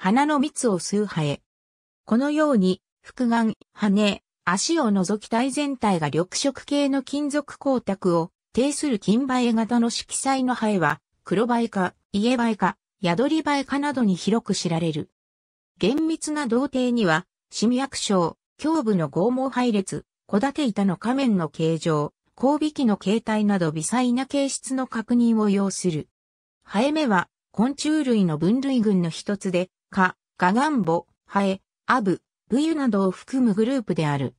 花の蜜を吸うハエ。このように、複眼、羽、足を除き体全体が緑色系の金属光沢を呈する金映え型の色彩のハエは、黒映えか、家映えか、宿り映えかなどに広く知られる。厳密な童貞には、シミ薬症、胸部の剛毛配列、小立板の仮面の形状、交尾器の形態など微細な形質の確認を要する。ハエ目は昆虫類の分類群の一つで、カ、ガガンボ、ハエ、アブ、ブユなどを含むグループである。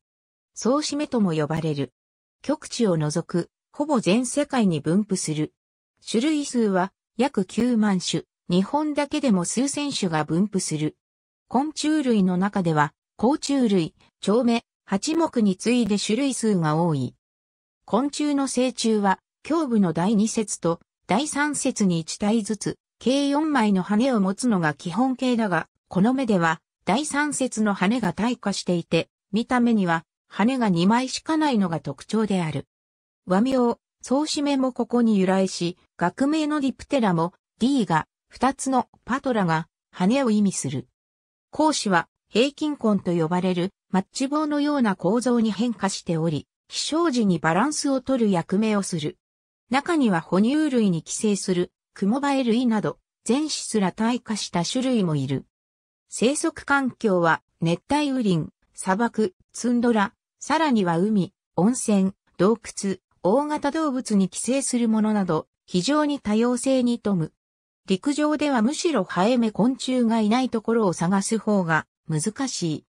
総締めとも呼ばれる。極地を除く、ほぼ全世界に分布する。種類数は約9万種、日本だけでも数千種が分布する。昆虫類の中では、甲虫類、蝶目、八目に次いで種類数が多い。昆虫の成虫は、胸部の第二節と第三節に1体ずつ、計4枚の羽を持つのが基本形だが、この目では第3節の羽が退化していて、見た目には羽が2枚しかないのが特徴である。和名、総締めもここに由来し、学名のディプテラも D が2つのパトラが羽を意味する。講師は平均根と呼ばれるマッチ棒のような構造に変化しており、飛翔時にバランスを取る役目をする。中には哺乳類に寄生するクモバエ類など、全種すら退化した種類もいる。生息環境は熱帯雨林、砂漠、ツンドラ、さらには海、温泉、洞窟、大型動物に寄生するものなど、非常に多様性に富む。陸上ではむしろハエメ昆虫がいないところを探す方が難しい。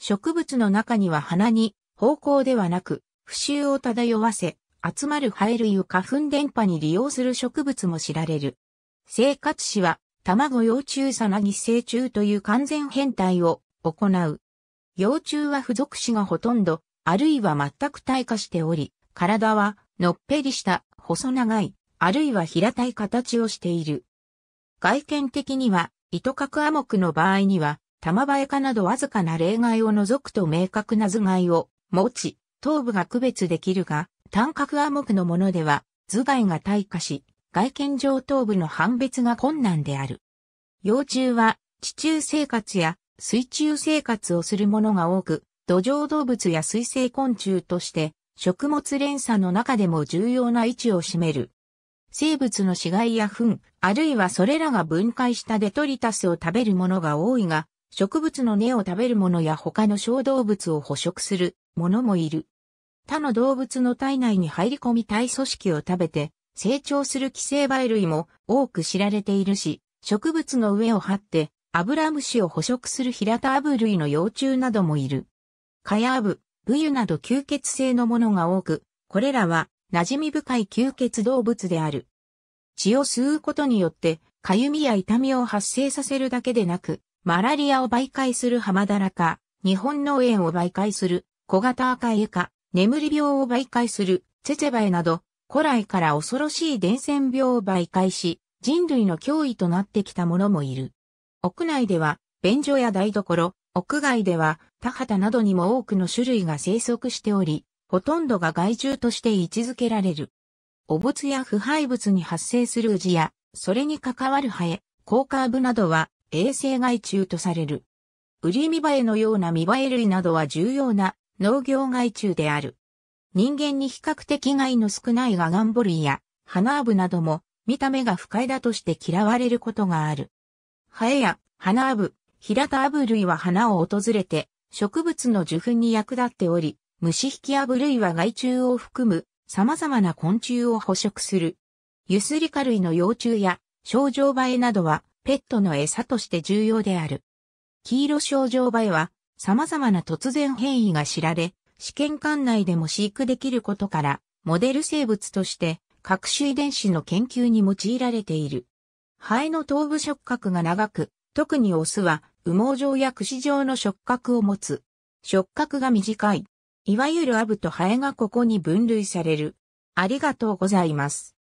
植物の中には花に、方向ではなく、不臭を漂わせ、集まるハエ類を花粉電波に利用する植物も知られる。生活史は、卵幼虫さなぎ成虫という完全変態を行う。幼虫は付属子がほとんど、あるいは全く退化しており、体はのっぺりした細長い、あるいは平たい形をしている。外見的には、糸角科目の場合には、玉映えかなどわずかな例外を除くと明確な頭蓋を持ち、頭部が区別できるが、単核亜目のものでは、頭蓋が退化し、外見上頭部の判別が困難である。幼虫は地中生活や水中生活をするものが多く、土壌動物や水生昆虫として食物連鎖の中でも重要な位置を占める。生物の死骸や糞、あるいはそれらが分解したデトリタスを食べるものが多いが、植物の根を食べるものや他の小動物を捕食するものもいる。他の動物の体内に入り込み体組織を食べて、成長する寄生媒類も多く知られているし、植物の上を張って、アブラムシを捕食するヒラタアブ類の幼虫などもいる。カヤアブ、ブユなど吸血性のものが多く、これらは馴染み深い吸血動物である。血を吸うことによって、かゆみや痛みを発生させるだけでなく、マラリアを媒介するハマダラか、日本農園を媒介する小型赤イカ、眠り病を媒介するチェチェバエなど、古来から恐ろしい伝染病を媒介し、人類の脅威となってきたももいる。屋内では、便所や台所、屋外では、田畑などにも多くの種類が生息しており、ほとんどが害獣として位置づけられる。汚物や腐敗物に発生するジや、それに関わるハエ、コーカーブなどは、衛生害虫とされる。ウリミバエのようなミバエ類などは重要な農業害虫である。人間に比較的害の少ないガガンボ類やハナアブなども見た目が不快だとして嫌われることがある。ハエやハナアブ、ヒラタアブ類は花を訪れて植物の受粉に役立っており、虫引きアブ類は害虫を含む様々な昆虫を捕食する。ユスリカ類の幼虫や症状バエなどはペットの餌として重要である。黄色症状バエは様々な突然変異が知られ、試験管内でも飼育できることから、モデル生物として各種遺伝子の研究に用いられている。ハエの頭部触覚が長く、特にオスは羽毛状や串状の触覚を持つ。触覚が短い。いわゆるアブとハエがここに分類される。ありがとうございます。